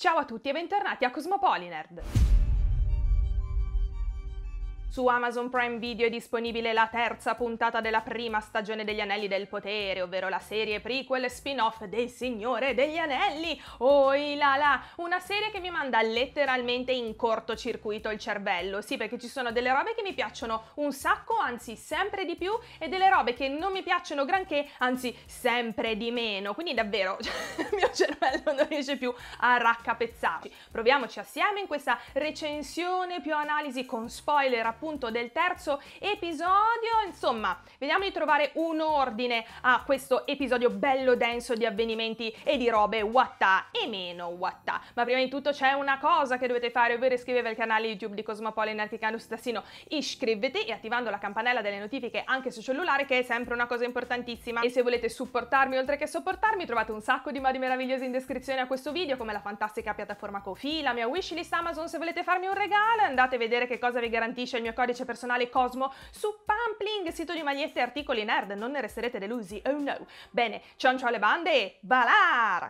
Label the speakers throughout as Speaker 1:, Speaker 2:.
Speaker 1: Ciao a tutti e bentornati a Cosmopolinerd! Su Amazon Prime Video è disponibile la terza puntata della prima stagione degli Anelli del Potere, ovvero la serie prequel e spin-off del Signore degli Anelli. Oh là là, una serie che mi manda letteralmente in cortocircuito il cervello. Sì, perché ci sono delle robe che mi piacciono un sacco, anzi sempre di più, e delle robe che non mi piacciono granché, anzi sempre di meno. Quindi davvero il mio cervello non riesce più a raccapezzarci. Proviamoci assieme in questa recensione più analisi con spoiler appunto del terzo episodio. Insomma, vediamo di trovare un ordine a questo episodio bello denso di avvenimenti e di robe wattà e meno wattà. Ma prima di tutto c'è una cosa che dovete fare, ovvero iscrivervi al canale YouTube di Cosmopoli Narticanus Tassino, iscriviti e attivando la campanella delle notifiche anche sul cellulare che è sempre una cosa importantissima. E se volete supportarmi oltre che sopportarmi trovate un sacco di modi meravigliosi in descrizione a questo video come la fantastica piattaforma Kofi, la mia wishlist Amazon se volete farmi un regalo andate a vedere che cosa vi garantisce il mio mio codice personale Cosmo su Pampling, sito di magliette e articoli nerd, non ne resterete delusi, oh no. Bene, ciancio alle bande e balar!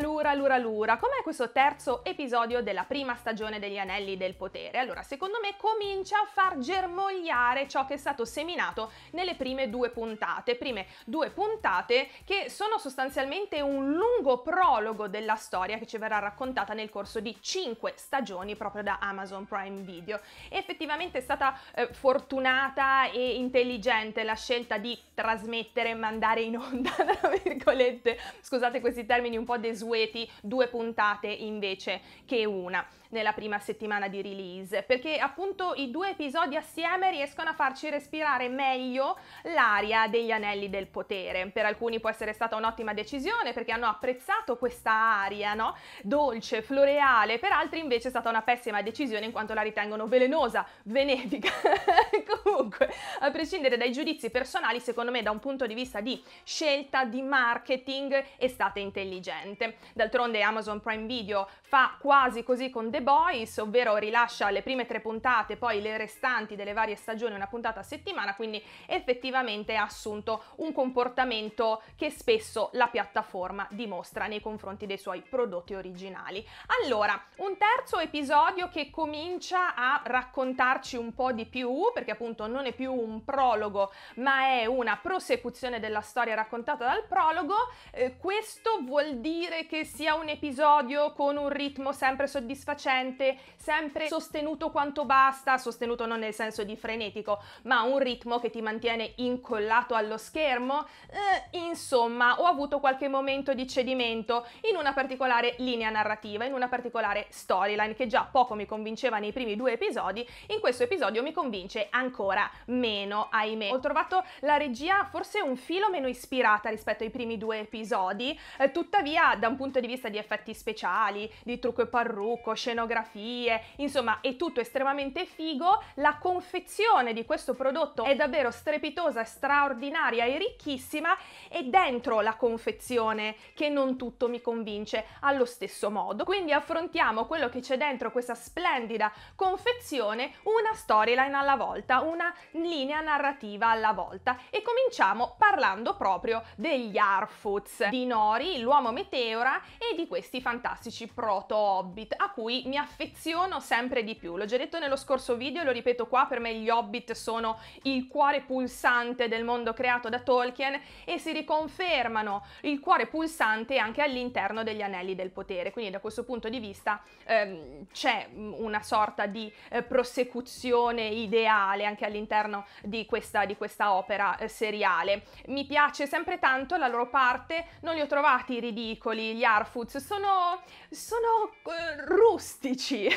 Speaker 1: Lura Lura Lura, com'è questo terzo episodio della prima stagione degli Anelli del Potere? Allora, secondo me comincia a far germogliare ciò che è stato seminato nelle prime due puntate, prime due puntate che sono sostanzialmente un lungo prologo della storia che ci verrà raccontata nel corso di cinque stagioni proprio da Amazon Prime Video. E effettivamente è stata eh, fortunata e intelligente la scelta di trasmettere e mandare in onda, tra virgolette, scusate questi termini un po' desueti, consueti due puntate invece che una nella prima settimana di release, perché appunto i due episodi assieme riescono a farci respirare meglio l'aria degli anelli del potere. Per alcuni può essere stata un'ottima decisione perché hanno apprezzato questa aria, no? Dolce, floreale, per altri invece è stata una pessima decisione in quanto la ritengono velenosa, venefica. Comunque, a prescindere dai giudizi personali, secondo me da un punto di vista di scelta di marketing è stata intelligente d'altronde Amazon Prime Video fa quasi così con The Boys, ovvero rilascia le prime tre puntate, poi le restanti delle varie stagioni una puntata a settimana, quindi effettivamente ha assunto un comportamento che spesso la piattaforma dimostra nei confronti dei suoi prodotti originali. Allora, un terzo episodio che comincia a raccontarci un po' di più, perché appunto non è più un prologo, ma è una prosecuzione della storia raccontata dal prologo, eh, questo vuol dire che sia un episodio con un ritmo sempre soddisfacente, sempre sostenuto quanto basta, sostenuto non nel senso di frenetico, ma un ritmo che ti mantiene incollato allo schermo. Eh, insomma, ho avuto qualche momento di cedimento in una particolare linea narrativa, in una particolare storyline che già poco mi convinceva nei primi due episodi, in questo episodio mi convince ancora meno, ahimè. Ho trovato la regia forse un filo meno ispirata rispetto ai primi due episodi, eh, tuttavia da da un punto di vista di effetti speciali, di trucco e parrucco, scenografie, insomma è tutto estremamente figo, la confezione di questo prodotto è davvero strepitosa, straordinaria e ricchissima e dentro la confezione che non tutto mi convince allo stesso modo. Quindi affrontiamo quello che c'è dentro questa splendida confezione, una storyline alla volta, una linea narrativa alla volta e cominciamo parlando proprio degli Arfoots di Nori, l'uomo meteo Meteora e di questi fantastici proto-hobbit a cui mi affeziono sempre di più. L'ho già detto nello scorso video e lo ripeto qua, per me gli hobbit sono il cuore pulsante del mondo creato da Tolkien e si riconfermano il cuore pulsante anche all'interno degli anelli del potere, quindi da questo punto di vista ehm, c'è una sorta di eh, prosecuzione ideale anche all'interno di questa, di questa opera eh, seriale. Mi piace sempre tanto la loro parte, non li ho trovati ridicoli, gli Harfoots, sono, sono eh, rustici,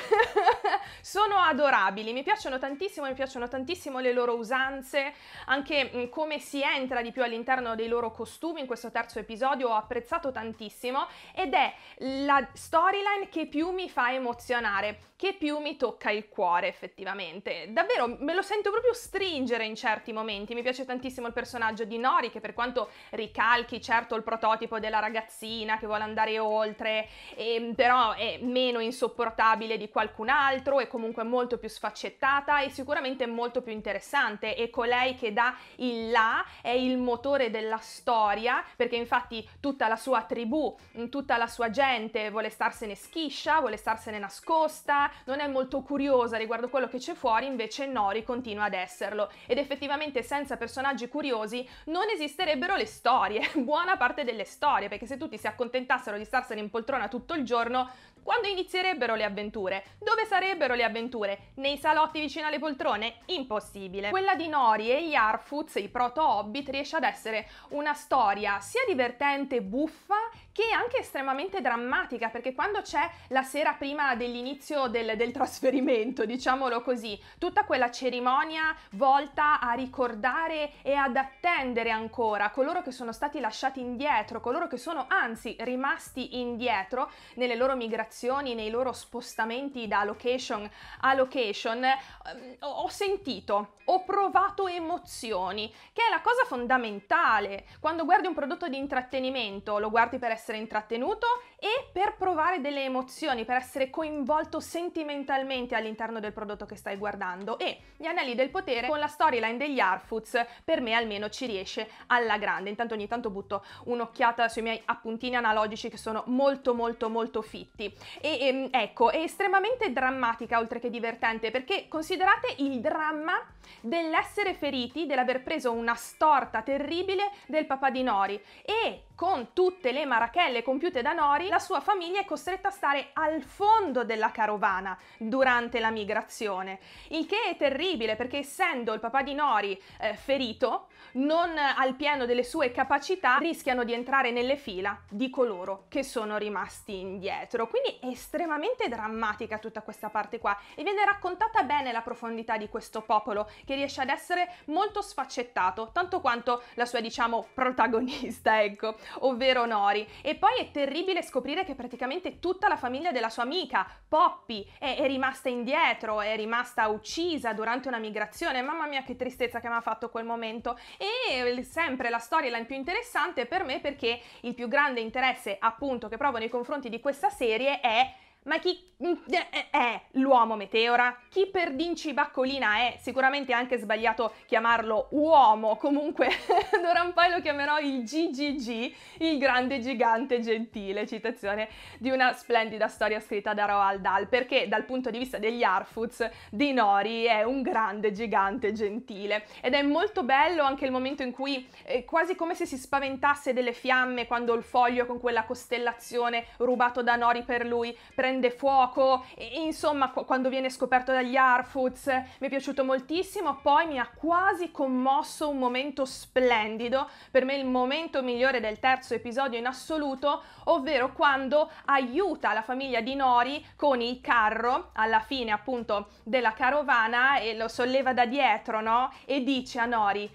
Speaker 1: sono adorabili, mi piacciono tantissimo, mi piacciono tantissimo le loro usanze, anche mh, mm, come si entra di più all'interno dei loro costumi in questo terzo episodio, ho apprezzato tantissimo ed è la storyline che più mi fa emozionare che più mi tocca il cuore effettivamente. Davvero me lo sento proprio stringere in certi momenti. Mi piace tantissimo il personaggio di Nori che per quanto ricalchi certo il prototipo della ragazzina che vuole andare oltre, eh, però è meno insopportabile di qualcun altro, è comunque molto più sfaccettata e sicuramente molto più interessante. E colei che dà il là è il motore della storia perché infatti tutta la sua tribù, tutta la sua gente vuole starsene schiscia, vuole starsene nascosta, non è molto curiosa riguardo quello che c'è fuori, invece Nori continua ad esserlo. Ed effettivamente senza personaggi curiosi non esisterebbero le storie, buona parte delle storie, perché se tutti si accontentassero di starsene in poltrona tutto il giorno, quando inizierebbero le avventure? Dove sarebbero le avventure? Nei salotti vicino alle poltrone? Impossibile. Quella di Nori e gli Arfuz, i proto-hobbit, riesce ad essere una storia sia divertente, e buffa, che è anche estremamente drammatica, perché quando c'è la sera prima dell'inizio del, del trasferimento, diciamolo così, tutta quella cerimonia volta a ricordare e ad attendere ancora coloro che sono stati lasciati indietro, coloro che sono anzi rimasti indietro nelle loro migrazioni, nei loro spostamenti da location a location, ehm, ho sentito, ho provato emozioni, che è la cosa fondamentale. Quando guardi un prodotto di intrattenimento, lo guardi per essere essere intrattenuto e per provare delle emozioni, per essere coinvolto sentimentalmente all'interno del prodotto che stai guardando e gli anelli del potere con la storyline degli Arfoots per me almeno ci riesce alla grande. Intanto ogni tanto butto un'occhiata sui miei appuntini analogici che sono molto molto molto fitti. E ehm, ecco, è estremamente drammatica oltre che divertente perché considerate il dramma dell'essere feriti, dell'aver preso una storta terribile del papà di Nori e con tutte le marachelle compiute da Nori la sua famiglia è costretta a stare al fondo della carovana durante la migrazione, il che è terribile perché essendo il papà di Nori eh, ferito, non al pieno delle sue capacità, rischiano di entrare nelle fila di coloro che sono rimasti indietro. Quindi è estremamente drammatica tutta questa parte qua e viene raccontata bene la profondità di questo popolo che riesce ad essere molto sfaccettato, tanto quanto la sua diciamo protagonista, ecco, ovvero Nori. E poi è terribile scoprire scoprire che praticamente tutta la famiglia della sua amica, Poppy, è, è rimasta indietro, è rimasta uccisa durante una migrazione. Mamma mia che tristezza che mi ha fatto quel momento. E sempre la storia la più interessante per me perché il più grande interesse appunto che provo nei confronti di questa serie è ma chi è mm, eh, eh, eh, l'uomo meteora? Chi per Dinci Baccolina è? Sicuramente è anche sbagliato chiamarlo uomo, comunque poi lo chiamerò il GGG, il grande gigante gentile, citazione di una splendida storia scritta da Roald Dahl, perché dal punto di vista degli Arfuz, Dinori è un grande gigante gentile ed è molto bello anche il momento in cui eh, quasi come se si spaventasse delle fiamme quando il foglio con quella costellazione rubato da Nori per lui prende prende fuoco, e, insomma qu- quando viene scoperto dagli Harfoots, mi è piaciuto moltissimo, poi mi ha quasi commosso un momento splendido, per me il momento migliore del terzo episodio in assoluto, ovvero quando aiuta la famiglia di Nori con il carro alla fine appunto della carovana e lo solleva da dietro, no? E dice a Nori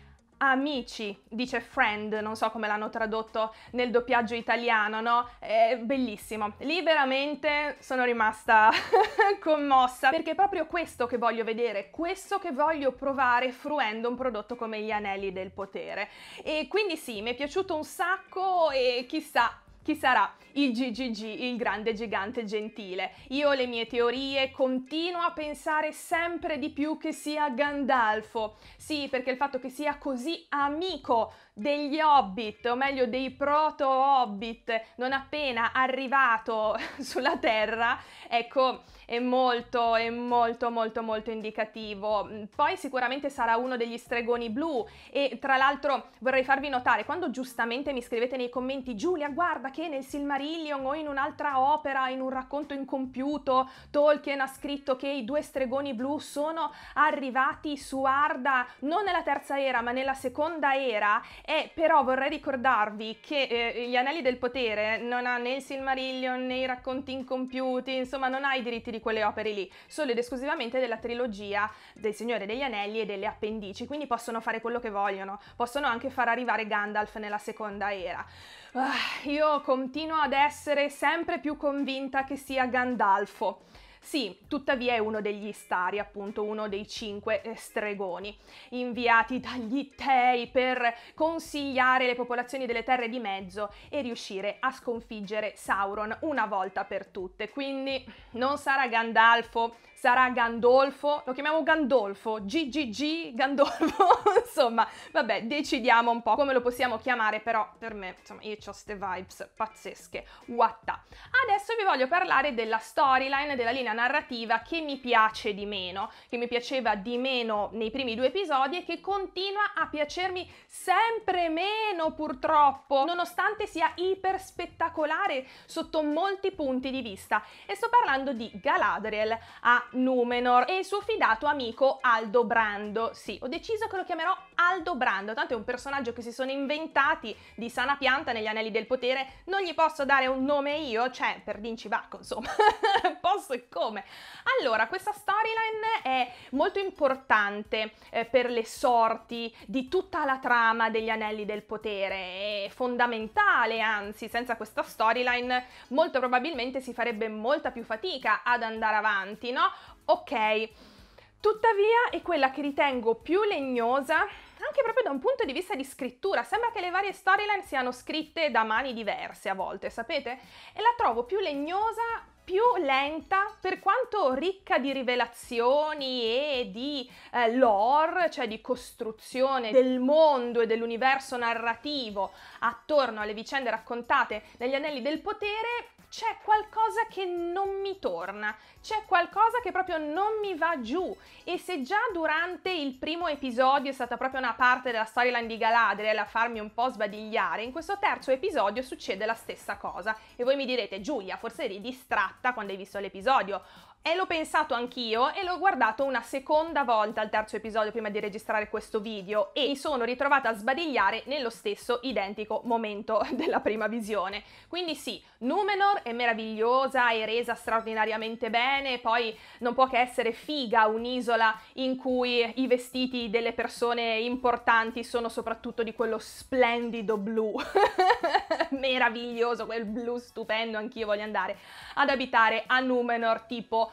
Speaker 1: amici, dice friend, non so come l'hanno tradotto nel doppiaggio italiano, no? È bellissimo. Lì veramente sono rimasta commossa perché è proprio questo che voglio vedere, questo che voglio provare fruendo un prodotto come gli anelli del potere. E quindi sì, mi è piaciuto un sacco e chissà chi sarà il GGG, il grande gigante gentile. Io le mie teorie continuo a pensare sempre di più che sia Gandalfo. Sì, perché il fatto che sia così amico degli hobbit, o meglio dei proto hobbit, non appena arrivato sulla Terra, ecco, è molto, è molto, molto, molto indicativo. Poi sicuramente sarà uno degli stregoni blu e tra l'altro vorrei farvi notare, quando giustamente mi scrivete nei commenti, Giulia, guarda che nel Silmarillion o in un'altra opera, in un racconto incompiuto, Tolkien ha scritto che i due stregoni blu sono arrivati su Arda non nella terza era ma nella seconda era e però vorrei ricordarvi che eh, gli Anelli del Potere non ha né il Silmarillion né i racconti incompiuti, insomma non ha i diritti di quelle opere lì, solo ed esclusivamente della trilogia del Signore degli Anelli e delle appendici, quindi possono fare quello che vogliono, possono anche far arrivare Gandalf nella seconda era. Ah, io continuo ad essere sempre più convinta che sia Gandalfo. Sì, tuttavia è uno degli stari, appunto uno dei cinque eh, stregoni, inviati dagli Tei per consigliare le popolazioni delle terre di mezzo e riuscire a sconfiggere Sauron una volta per tutte. Quindi non sarà Gandalfo, sarà Gandolfo, lo chiamiamo Gandolfo, GGG Gandolfo, insomma, vabbè, decidiamo un po' come lo possiamo chiamare, però per me, insomma, io ho queste vibes pazzesche, watta. Adesso vi voglio parlare della storyline, della linea narrativa che mi piace di meno, che mi piaceva di meno nei primi due episodi e che continua a piacermi sempre meno purtroppo, nonostante sia iper spettacolare sotto molti punti di vista. E sto parlando di Galadriel a Numenor e il suo fidato amico Aldo Brando. Sì, ho deciso che lo chiamerò Aldo Brando, tanto è un personaggio che si sono inventati di sana pianta negli Anelli del Potere, non gli posso dare un nome io, cioè per dinci vacco, insomma, posso e come. Allora, questa storyline è molto importante eh, per le sorti di tutta la trama degli Anelli del Potere, è fondamentale, anzi, senza questa storyline molto probabilmente si farebbe molta più fatica ad andare avanti, no? ok. Tuttavia è quella che ritengo più legnosa, anche proprio da un punto di vista di scrittura. Sembra che le varie storyline siano scritte da mani diverse a volte, sapete? E la trovo più legnosa, più lenta, per quanto ricca di rivelazioni e di eh, lore, cioè di costruzione del mondo e dell'universo narrativo attorno alle vicende raccontate negli Anelli del Potere, c'è qualcosa che non mi torna, c'è qualcosa che proprio non mi va giù e se già durante il primo episodio è stata proprio una parte della storyline di Galadriel a farmi un po' sbadigliare, in questo terzo episodio succede la stessa cosa e voi mi direte Giulia, forse eri distratta quando hai visto l'episodio e l'ho pensato anch'io e l'ho guardato una seconda volta al terzo episodio prima di registrare questo video e mi sono ritrovata a sbadigliare nello stesso identico momento della prima visione. Quindi sì, Numenor è meravigliosa, è resa straordinariamente bene, poi non può che essere figa un'isola in cui i vestiti delle persone importanti sono soprattutto di quello splendido blu. Meraviglioso, quel blu stupendo, anch'io voglio andare ad abitare a Numenor tipo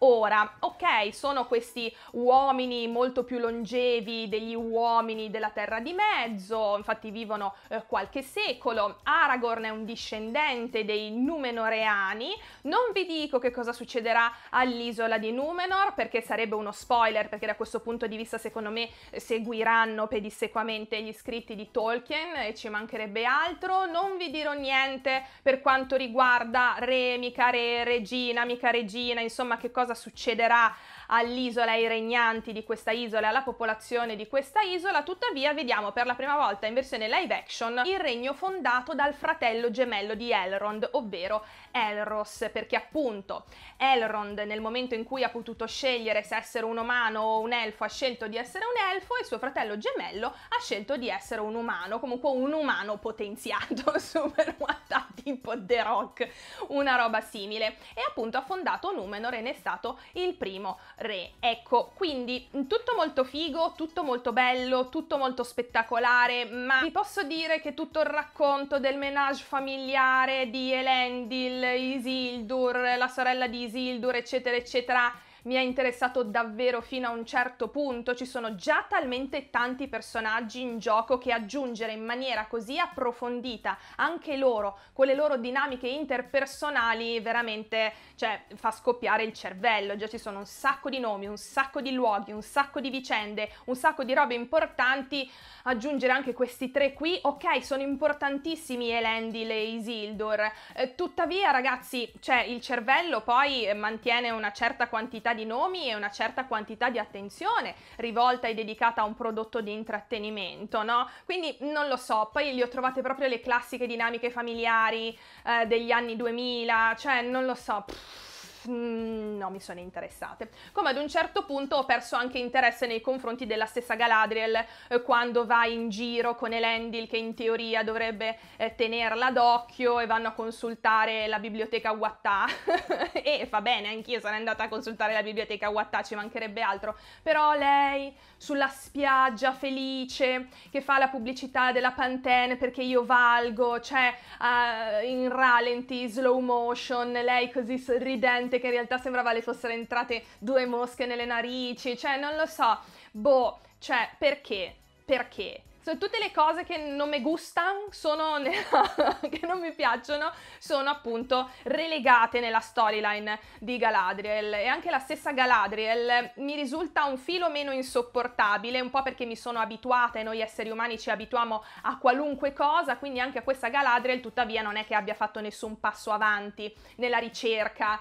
Speaker 1: Ora, ok, sono questi uomini molto più longevi degli uomini della Terra di Mezzo, infatti vivono eh, qualche secolo. Aragorn è un discendente dei Numenoreani. Non vi dico che cosa succederà all'isola di Numenor perché sarebbe uno spoiler, perché da questo punto di vista secondo me eh, seguiranno pedissequamente gli scritti di Tolkien e ci mancherebbe altro. Non vi dirò niente per quanto riguarda re, mica re, regina, mica regina, insomma che cosa cosa succederà all'isola, ai regnanti di questa isola e alla popolazione di questa isola, tuttavia vediamo per la prima volta in versione live action il regno fondato dal fratello gemello di Elrond, ovvero Elros, perché appunto Elrond nel momento in cui ha potuto scegliere se essere un umano o un elfo ha scelto di essere un elfo e suo fratello gemello ha scelto di essere un umano, comunque un umano potenziato, super muata tipo The Rock, una roba simile. E appunto ha fondato Numenor e ne è stato il primo re. Ecco, quindi mm, tutto molto figo, tutto molto bello, tutto molto spettacolare, ma vi posso dire che tutto il racconto del menage familiare di Elendil, Isildur, la sorella di Isildur, eccetera, eccetera, mi ha interessato davvero fino a un certo punto, ci sono già talmente tanti personaggi in gioco che aggiungere in maniera così approfondita anche loro, con le loro dinamiche interpersonali, veramente cioè, fa scoppiare il cervello, già ci sono un sacco di nomi, un sacco di luoghi, un sacco di vicende, un sacco di robe importanti, aggiungere anche questi tre qui, ok, sono importantissimi Elendil e Isildur, eh, tuttavia ragazzi, cioè, il cervello poi eh, mantiene una certa quantità di di nomi e una certa quantità di attenzione rivolta e dedicata a un prodotto di intrattenimento, no? Quindi non lo so, poi li ho trovate proprio le classiche dinamiche familiari eh, degli anni 2000, cioè non lo so. Pff Mm, non mi sono interessate. Come ad un certo punto ho perso anche interesse nei confronti della stessa Galadriel eh, quando va in giro con Elendil che in teoria dovrebbe eh, tenerla d'occhio e vanno a consultare la biblioteca Wattà e va bene, anch'io sono andata a consultare la biblioteca Wattà, ci mancherebbe altro, però lei sulla spiaggia felice che fa la pubblicità della Pantene perché io valgo, cioè uh, in ralenti, slow motion, lei così sorridente gente che in realtà sembrava le fossero entrate due mosche nelle narici, cioè non lo so, boh, cioè perché? Perché? So, tutte le cose che non mi gustano sono che non mi piacciono, sono appunto relegate nella storyline di Galadriel e anche la stessa Galadriel mi risulta un filo meno insopportabile, un po' perché mi sono abituata e noi esseri umani ci abituiamo a qualunque cosa, quindi anche a questa Galadriel tuttavia non è che abbia fatto nessun passo avanti nella ricerca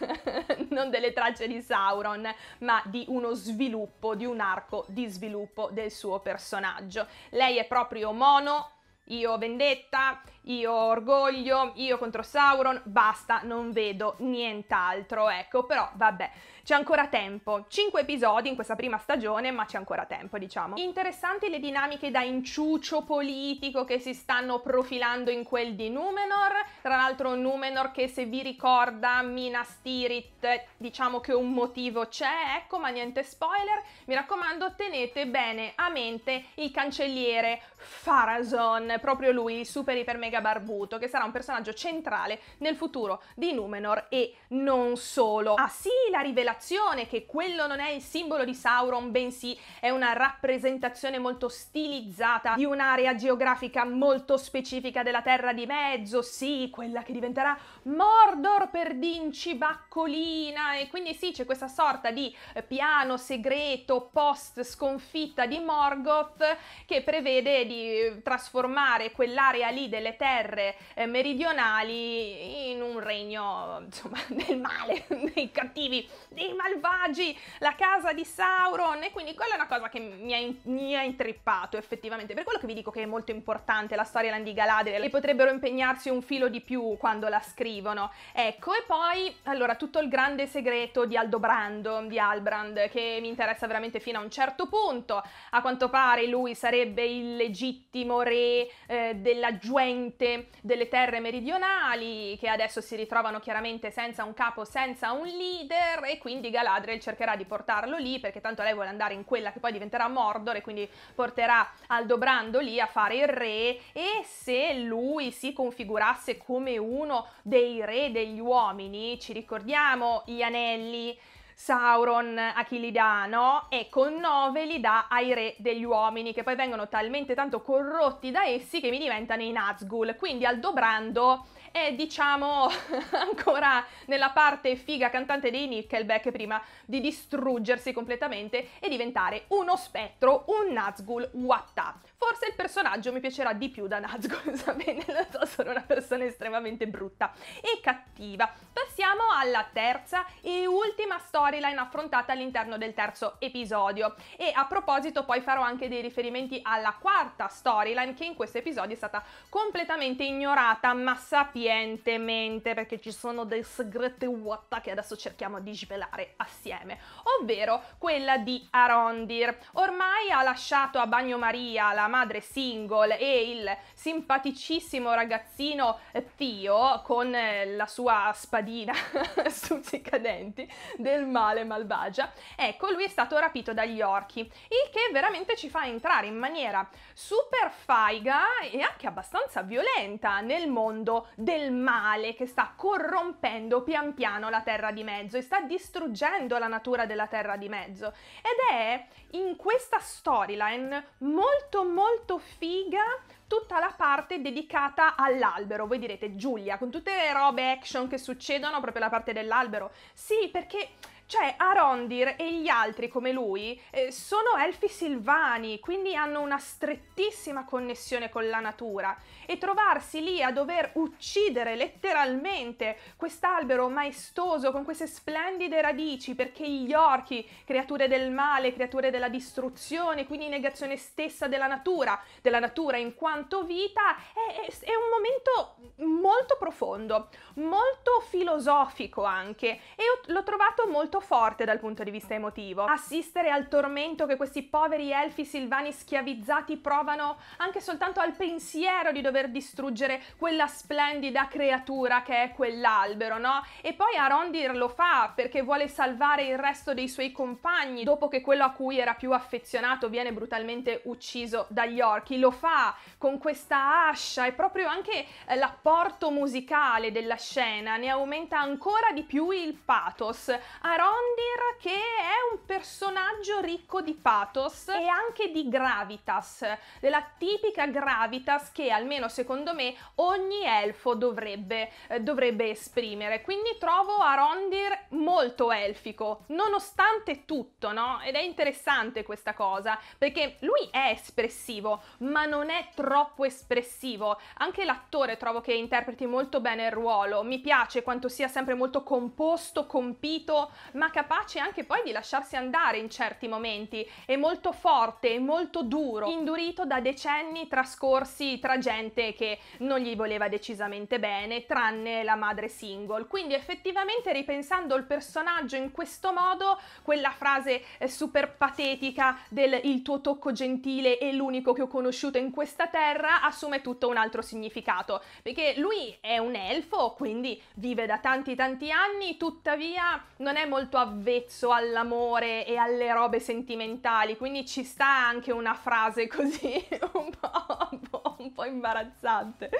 Speaker 1: non delle tracce di Sauron, ma di uno sviluppo, di un arco di sviluppo del suo personaggio messaggio, lei è proprio mono, io vendetta, io orgoglio, io contro Sauron, basta, non vedo nient'altro, ecco, però vabbè. C'è ancora tempo. Cinque episodi in questa prima stagione, ma c'è ancora tempo, diciamo. Interessanti le dinamiche da inciucio politico che si stanno profilando in quel di Numenor. Tra l'altro Numenor che se vi ricorda Minas Tirith, diciamo che un motivo c'è, ecco, ma niente spoiler. Mi raccomando, tenete bene a mente il cancelliere Farazon, proprio lui, il super iper mega barbuto, che sarà un personaggio centrale nel futuro di Numenor e non solo. Ah sì, la rivelazione spiegazione che quello non è il simbolo di Sauron, bensì è una rappresentazione molto stilizzata di un'area geografica molto specifica della Terra di Mezzo, sì, quella che diventerà Mordor per Dinci, Baccolina e quindi sì c'è questa sorta di eh, piano segreto post sconfitta di Morgoth che prevede di trasformare quell'area lì delle terre eh, meridionali in un regno insomma del male, dei cattivi, dei malvagi, la casa di Sauron e quindi quella è una cosa che mi ha, mi ha intrippato effettivamente, per quello che vi dico che è molto importante la storia di Galadriel e potrebbero impegnarsi un filo di più quando la scrivono scrivono. Ecco, e poi, allora, tutto il grande segreto di Aldobrando, di Albrand, che mi interessa veramente fino a un certo punto. A quanto pare lui sarebbe il legittimo re eh, dell'aggiuente delle terre meridionali, che adesso si ritrovano chiaramente senza un capo, senza un leader, e quindi Galadriel cercherà di portarlo lì, perché tanto lei vuole andare in quella che poi diventerà Mordor, e quindi porterà Aldobrando lì a fare il re, e se lui si configurasse come uno dei dei re degli uomini, ci ricordiamo gli anelli, Sauron a chi li dà, no? E con nove li dà ai re degli uomini, che poi vengono talmente tanto corrotti da essi che mi diventano i Nazgul. Quindi Aldobrando è, diciamo, ancora nella parte figa cantante dei Nickelback prima di distruggersi completamente e diventare uno spettro, un Nazgul what Watta. Forse il personaggio mi piacerà di più da Nazgo, va bene, so, sono una persona estremamente brutta e cattiva. Passiamo alla terza e ultima storyline affrontata all'interno del terzo episodio e a proposito poi farò anche dei riferimenti alla quarta storyline che in questo episodio è stata completamente ignorata ma sapientemente perché ci sono dei segreti vuota che adesso cerchiamo di svelare assieme, ovvero quella di Arondir. Ormai ha lasciato a bagnomaria la madre single e il simpaticissimo ragazzino Tio con eh, la sua spadina stuzzicadenti del male malvagia, ecco lui è stato rapito dagli orchi, il che veramente ci fa entrare in maniera super faiga e anche abbastanza violenta nel mondo del male che sta corrompendo pian piano la terra di mezzo e sta distruggendo la natura della terra di mezzo ed è in questa storyline molto molto molto figa tutta la parte dedicata all'albero. Voi direte Giulia, con tutte le robe action che succedono, proprio la parte dell'albero. Sì, perché cioè Arondir e gli altri come lui eh, sono elfi silvani, quindi hanno una strettissima connessione con la natura e trovarsi lì a dover uccidere letteralmente quest'albero maestoso con queste splendide radici perché gli orchi, creature del male, creature della distruzione, quindi negazione stessa della natura, della natura in quanto vita, è, è, è un momento molto profondo, molto filosofico anche e ho, l'ho trovato molto forte dal punto di vista emotivo, assistere al tormento che questi poveri elfi silvani schiavizzati provano anche soltanto al pensiero di dover distruggere quella splendida creatura che è quell'albero, no? E poi Arondir lo fa perché vuole salvare il resto dei suoi compagni dopo che quello a cui era più affezionato viene brutalmente ucciso dagli orchi, lo fa con questa ascia e proprio anche eh, l'apporto musicale della scena ne aumenta ancora di più il pathos. Arondir Ondir che è un personaggio ricco di pathos e anche di gravitas, della tipica gravitas che almeno secondo me ogni elfo dovrebbe, eh, dovrebbe esprimere. Quindi trovo Arondir molto elfico, nonostante tutto, no? Ed è interessante questa cosa, perché lui è espressivo, ma non è troppo espressivo. Anche l'attore trovo che interpreti molto bene il ruolo, mi piace quanto sia sempre molto composto, compito, ma capace anche poi di lasciarsi andare in certi momenti. È molto forte, molto duro, indurito da decenni trascorsi tra gente che non gli voleva decisamente bene, tranne la madre single. Quindi effettivamente ripensando il personaggio in questo modo, quella frase eh, super patetica del il tuo tocco gentile è l'unico che ho conosciuto in questa terra assume tutto un altro significato, perché lui è un elfo, quindi vive da tanti tanti anni, tuttavia non è molto molto avvezzo all'amore e alle robe sentimentali, quindi ci sta anche una frase così un po', un po', imbarazzante.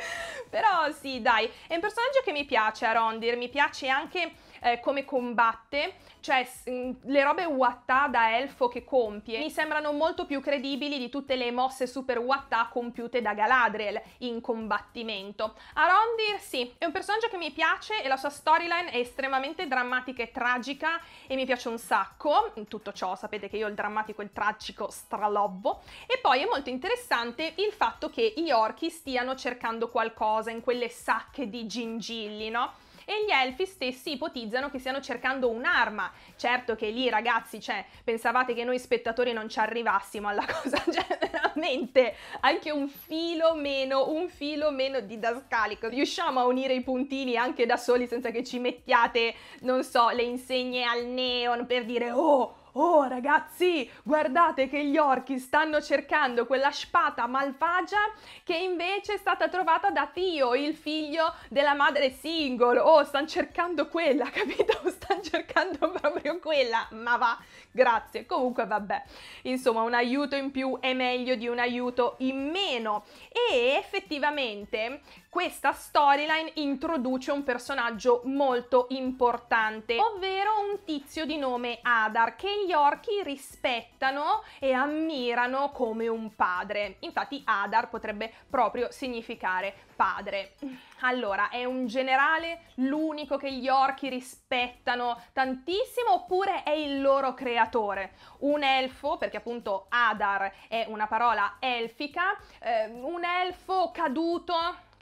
Speaker 1: Però sì, dai, è un personaggio che mi piace a Rondir, mi piace anche eh, come combatte, cioè mm, le robe Wattà da elfo che compie mi sembrano molto più credibili di tutte le mosse super Wattà compiute da Galadriel in combattimento. Arondir sì, è un personaggio che mi piace e la sua storyline è estremamente drammatica e tragica e mi piace un sacco, in tutto ciò sapete che io il drammatico e il tragico stralobbo e poi è molto interessante il fatto che gli orchi stiano cercando qualcosa in quelle sacche di gingilli, no? e gli elfi stessi ipotizzano che stiano cercando un'arma. Certo che lì ragazzi, cioè, pensavate che noi spettatori non ci arrivassimo alla cosa, cioè veramente anche un filo meno, un filo meno didascalico. Riusciamo a unire i puntini anche da soli senza che ci mettiate, non so, le insegne al neon per dire oh Oh ragazzi, guardate che gli orchi stanno cercando quella spata malvagia che invece è stata trovata da Tio, il figlio della madre single. Oh, stanno cercando quella, capito? Stanno cercando proprio quella, ma va, grazie. Comunque vabbè, insomma un aiuto in più è meglio di un aiuto in meno. E effettivamente questa storyline introduce un personaggio molto importante, ovvero un tizio di nome Adar che gli orchi rispettano e ammirano come un padre. Infatti Adar potrebbe proprio significare padre. Allora, è un generale l'unico che gli orchi rispettano tantissimo oppure è il loro creatore? Un elfo, perché appunto Adar è una parola elfica, eh, un elfo caduto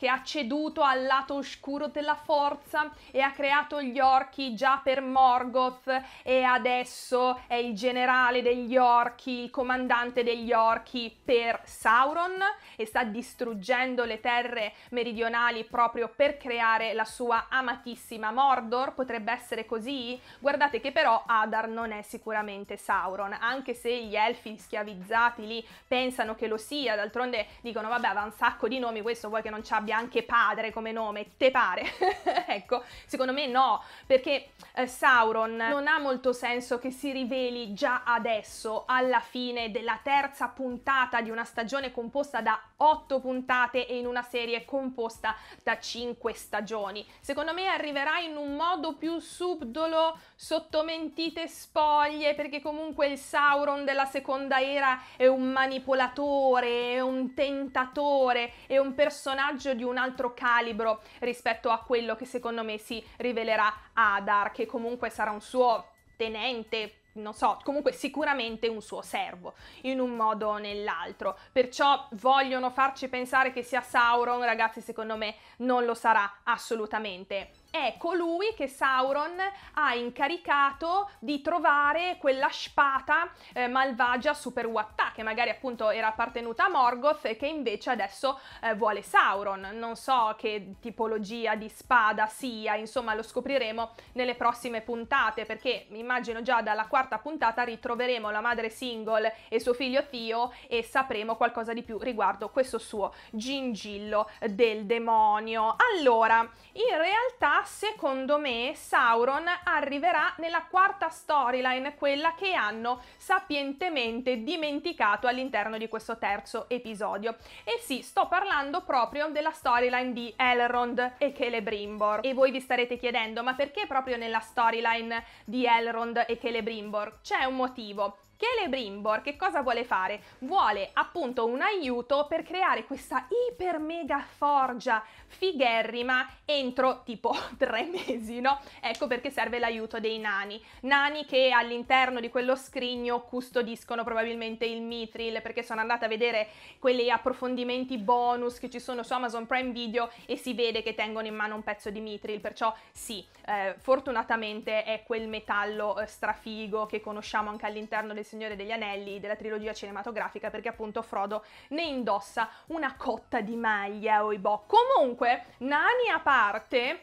Speaker 1: che ha ceduto al lato oscuro della forza e ha creato gli orchi già per Morgoth e adesso è il generale degli orchi, il comandante degli orchi per Sauron e sta distruggendo le terre meridionali proprio per creare la sua amatissima Mordor, potrebbe essere così? Guardate che però Adar non è sicuramente Sauron, anche se gli elfi schiavizzati lì pensano che lo sia, d'altronde dicono vabbè ha un sacco di nomi, questo vuoi che non ci abbia abbia anche padre come nome, te pare? ecco, secondo me no, perché eh, Sauron non ha molto senso che si riveli già adesso, alla fine della terza puntata di una stagione composta da 8 puntate e in una serie composta da 5 stagioni. Secondo me arriverà in un modo più subdolo, sotto mentite spoglie, perché comunque il Sauron della seconda era è un manipolatore, è un tentatore, è un personaggio di un altro calibro rispetto a quello che secondo me si rivelerà Adar, che comunque sarà un suo tenente non so, comunque sicuramente un suo servo in un modo o nell'altro. Perciò vogliono farci pensare che sia Sauron, ragazzi, secondo me non lo sarà assolutamente è colui che Sauron ha incaricato di trovare quella spata eh, malvagia Super Wattà, che magari appunto era appartenuta a Morgoth e che invece adesso eh, vuole Sauron. Non so che tipologia di spada sia, insomma lo scopriremo nelle prossime puntate, perché mi immagino già dalla quarta puntata ritroveremo la madre single e suo figlio Theo e sapremo qualcosa di più riguardo questo suo gingillo del demonio. Allora, in realtà realtà, secondo me, Sauron arriverà nella quarta storyline, quella che hanno sapientemente dimenticato all'interno di questo terzo episodio. E sì, sto parlando proprio della storyline di Elrond e Celebrimbor. E voi vi starete chiedendo, ma perché proprio nella storyline di Elrond e Celebrimbor? C'è un motivo. Che Brimbor che cosa vuole fare? Vuole appunto un aiuto per creare questa iper mega forgia figherrima entro tipo tre mesi, no? Ecco perché serve l'aiuto dei nani. Nani che all'interno di quello scrigno custodiscono probabilmente il mitril perché sono andata a vedere quegli approfondimenti bonus che ci sono su Amazon Prime Video e si vede che tengono in mano un pezzo di mitril, perciò sì, eh, fortunatamente è quel metallo eh, strafigo che conosciamo anche all'interno del Signore degli Anelli, della trilogia cinematografica, perché appunto Frodo ne indossa una cotta di maglia, oibò. Comunque, nani a parte,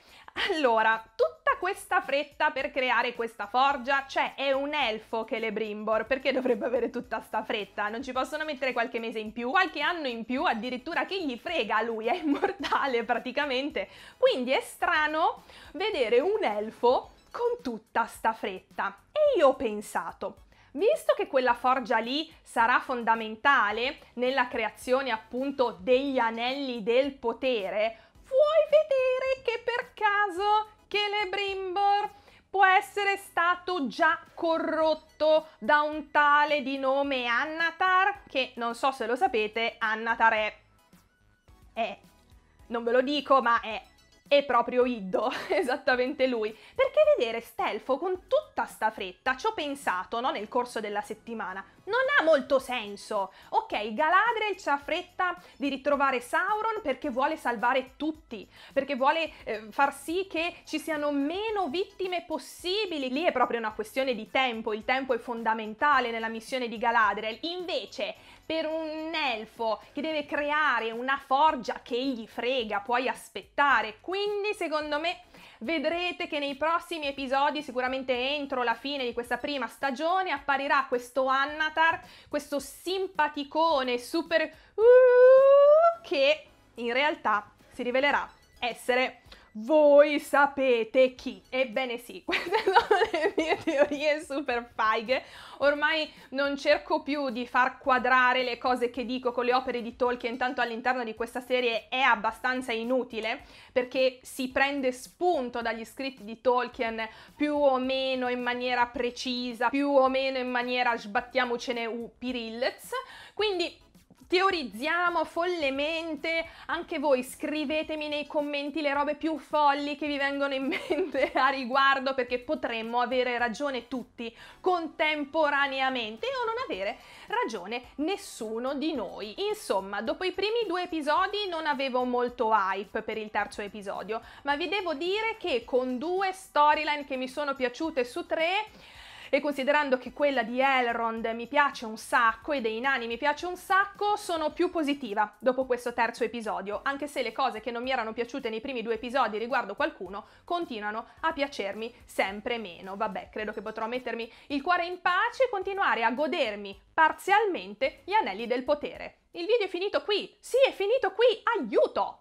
Speaker 1: allora, tutta questa fretta per creare questa forgia, cioè è un elfo che le Brimbor, perché dovrebbe avere tutta sta fretta? Non ci possono mettere qualche mese in più, qualche anno in più, addirittura che gli frega, lui è immortale praticamente. Quindi è strano vedere un elfo con tutta sta fretta. E io ho pensato, Visto che quella forgia lì sarà fondamentale nella creazione appunto degli anelli del potere, vuoi vedere che per caso Celebrimbor può essere stato già corrotto da un tale di nome Annatar, che non so se lo sapete, Annatar è... è... non ve lo dico, ma è è proprio Iddo, esattamente lui. Perché vedere Stelfo con tutta sta fretta, ci ho pensato no, nel corso della settimana, non ha molto senso. Ok, Galadriel c'ha fretta di ritrovare Sauron perché vuole salvare tutti, perché vuole eh, far sì che ci siano meno vittime possibili. Lì è proprio una questione di tempo, il tempo è fondamentale nella missione di Galadriel. Invece, per un elfo che deve creare una forgia che gli frega, puoi aspettare. Quindi, secondo me, Vedrete che nei prossimi episodi, sicuramente entro la fine di questa prima stagione, apparirà questo Annatar, questo simpaticone super uh, che in realtà si rivelerà essere voi sapete chi. Ebbene sì, queste sono le mie teorie super fighe. Ormai non cerco più di far quadrare le cose che dico con le opere di Tolkien, tanto all'interno di questa serie è abbastanza inutile, perché si prende spunto dagli scritti di Tolkien più o meno in maniera precisa, più o meno in maniera sbattiamocene u pirillez. Quindi teorizziamo follemente, anche voi scrivetemi nei commenti le robe più folli che vi vengono in mente a riguardo perché potremmo avere ragione tutti contemporaneamente o non avere ragione nessuno di noi. Insomma, dopo i primi due episodi non avevo molto hype per il terzo episodio, ma vi devo dire che con due storyline che mi sono piaciute su tre e considerando che quella di Elrond mi piace un sacco e dei nani mi piace un sacco, sono più positiva dopo questo terzo episodio, anche se le cose che non mi erano piaciute nei primi due episodi riguardo qualcuno continuano a piacermi sempre meno. Vabbè, credo che potrò mettermi il cuore in pace e continuare a godermi parzialmente gli anelli del potere. Il video è finito qui, sì è finito qui, aiuto!